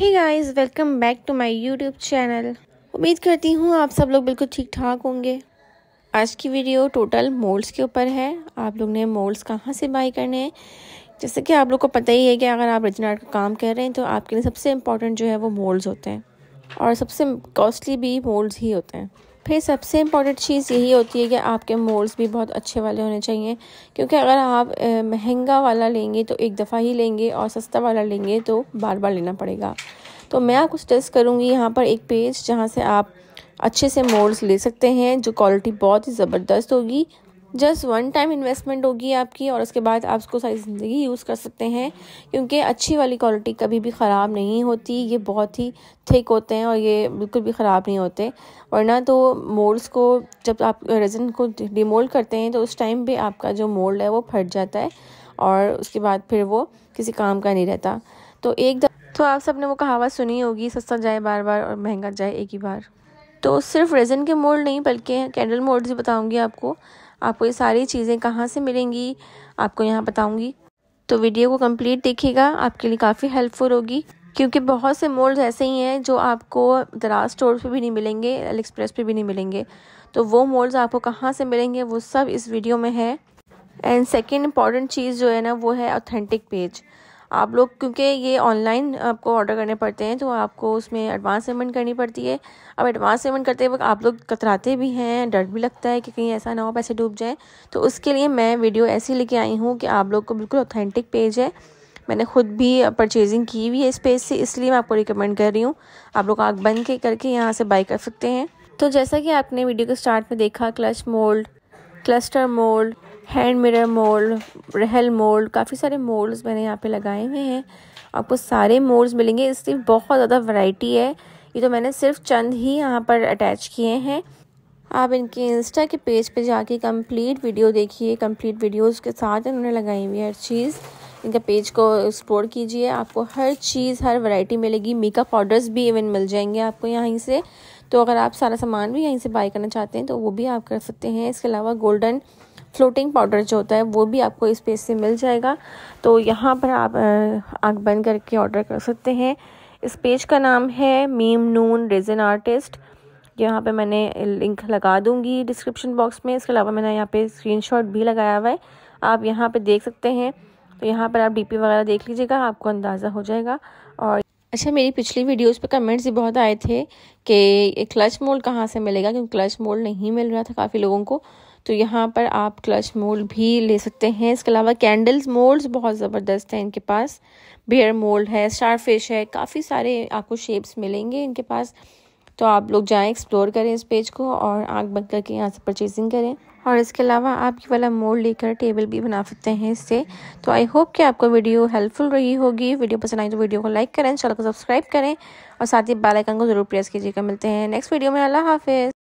है guys welcome back to my YouTube channel उम्मीद करती हूँ आप सब लोग बिल्कुल ठीक ठाक होंगे आज की वीडियो टोटल मोल्ड्स के ऊपर है आप लोग ने मोल्ड्स कहाँ से बाई करने हैं जैसे कि आप लोग को पता ही है कि अगर आप रिजन आर्ट का काम कर रहे हैं तो आपके लिए सबसे इम्पॉर्टेंट जो है वो मोल्ड्स होते हैं और सबसे कॉस्टली भी मोल्ड्स ही होते हैं फिर सबसे इम्पॉर्टेंट चीज़ यही होती है कि आपके मोल्स भी बहुत अच्छे वाले होने चाहिए क्योंकि अगर आप महंगा वाला लेंगे तो एक दफ़ा ही लेंगे और सस्ता वाला लेंगे तो बार बार लेना पड़ेगा तो मैं आपको सजेस्ट करूँगी यहाँ पर एक पेज जहाँ से आप अच्छे से मोल्स ले सकते हैं जो क्वालिटी बहुत ही ज़बरदस्त होगी जस्ट वन टाइम इन्वेस्टमेंट होगी आपकी और उसके बाद आप उसको सारी ज़िंदगी यूज़ कर सकते हैं क्योंकि अच्छी वाली क्वालिटी कभी भी ख़राब नहीं होती ये बहुत ही थिक होते हैं और ये बिल्कुल भी ख़राब नहीं होते वरना तो मोल्ड्स को जब आप रेजन को डिमोल्ड करते हैं तो उस टाइम भी आपका जो मोल्ड है वो फट जाता है और उसके बाद फिर वो किसी काम का नहीं रहता तो एक तो आप सब ने वो कहावत सुनी होगी सस्ता जाए बार बार और महंगा जाए एक ही बार तो सिर्फ रेजन के मोल्ड नहीं बल्कि कैंडल मोल्ड भी बताऊँगी आपको आपको ये सारी चीज़ें कहाँ से मिलेंगी आपको यहाँ बताऊँगी तो वीडियो को कम्प्लीट देखिएगा आपके लिए काफ़ी हेल्पफुल होगी क्योंकि बहुत से मोल्ड ऐसे ही हैं जो आपको दराज स्टोर पे भी नहीं मिलेंगे एल एक्सप्रेस पे भी नहीं मिलेंगे तो वो मोल्ड्स आपको कहाँ से मिलेंगे वो सब इस वीडियो में है एंड सेकेंड इम्पॉर्टेंट चीज़ जो है ना वो है ऑथेंटिक पेज आप लोग क्योंकि ये ऑनलाइन आपको ऑर्डर करने पड़ते हैं तो आपको उसमें एडवांस पेमेंट करनी पड़ती है अब एडवांस पेमेंट करते वक्त आप लोग कतराते भी हैं डर भी लगता है कि कहीं ऐसा ना हो पैसे डूब जाएँ तो उसके लिए मैं वीडियो ऐसी लेके आई हूँ कि आप लोग को बिल्कुल ऑथेंटिक पेज है मैंने खुद भी परचेजिंग की हुई है इस पेज से इसलिए मैं आपको रिकमेंड कर रही हूँ आप लोग आग बंद के करके यहाँ से बाई कर सकते हैं तो जैसा कि आपने वीडियो के स्टार्ट में देखा clutch mould cluster mould hand mirror mould रहल मोल्ड काफ़ी सारे मोल्ड्स मैंने यहाँ पे लगाए हुए हैं आपको सारे मोल्ड्स मिलेंगे इसकी बहुत ज़्यादा वैरायटी है ये तो मैंने सिर्फ चंद ही यहाँ पर अटैच किए हैं आप इनके इंस्टा के पेज पे जाके कंप्लीट वीडियो देखिए कंप्लीट वीडियोस के साथ इन्होंने लगाई हुई है हर चीज़ इनका पेज को एक्सप्लोर कीजिए आपको हर चीज़ हर वैरायटी मिलेगी मेकअप पाउडर्स भी इवन मिल जाएंगे आपको यहीं से तो अगर आप सारा सामान भी यहीं से बाई करना चाहते हैं तो वो भी आप कर सकते हैं इसके अलावा गोल्डन फ्लोटिंग पाउडर जो होता है वो भी आपको इस पेज से मिल जाएगा तो यहाँ पर आप आँख बंद करके ऑर्डर कर सकते हैं इस पेज का नाम है मीम नून रेजन आर्टिस्ट यहाँ पे मैंने लिंक लगा दूँगी डिस्क्रिप्शन बॉक्स में इसके अलावा मैंने यहाँ पे स्क्रीनशॉट भी लगाया हुआ है आप यहाँ पे देख सकते हैं तो यहाँ पर आप पी वगैरह देख लीजिएगा आपको अंदाज़ा हो जाएगा और अच्छा मेरी पिछली वीडियोस पे कमेंट्स भी बहुत आए थे कि क्लच मोल्ड कहाँ से मिलेगा क्योंकि क्लच मोल्ड नहीं मिल रहा था काफ़ी लोगों को तो यहाँ पर आप क्लच मोल्ड भी ले सकते हैं इसके अलावा कैंडल्स मोल्ड्स बहुत ज़बरदस्त हैं इनके पास बियर मोल्ड है स्टार फिश है काफ़ी सारे आपको शेप्स मिलेंगे इनके पास तो आप लोग जाएँ एक्सप्लोर करें इस पेज को और आँख बंद करके यहाँ से परचेजिंग करें और इसके अलावा आप ये वाला मोड़ लेकर टेबल भी बना सकते हैं इससे तो आई होप कि आपको वीडियो हेल्पफुल रही होगी वीडियो पसंद आई तो वीडियो को लाइक करें चैनल को सब्सक्राइब करें और साथ ही बेल आइकन को ज़रूर प्रेस कीजिएगा मिलते हैं नेक्स्ट वीडियो में अल्लाह हाफिज़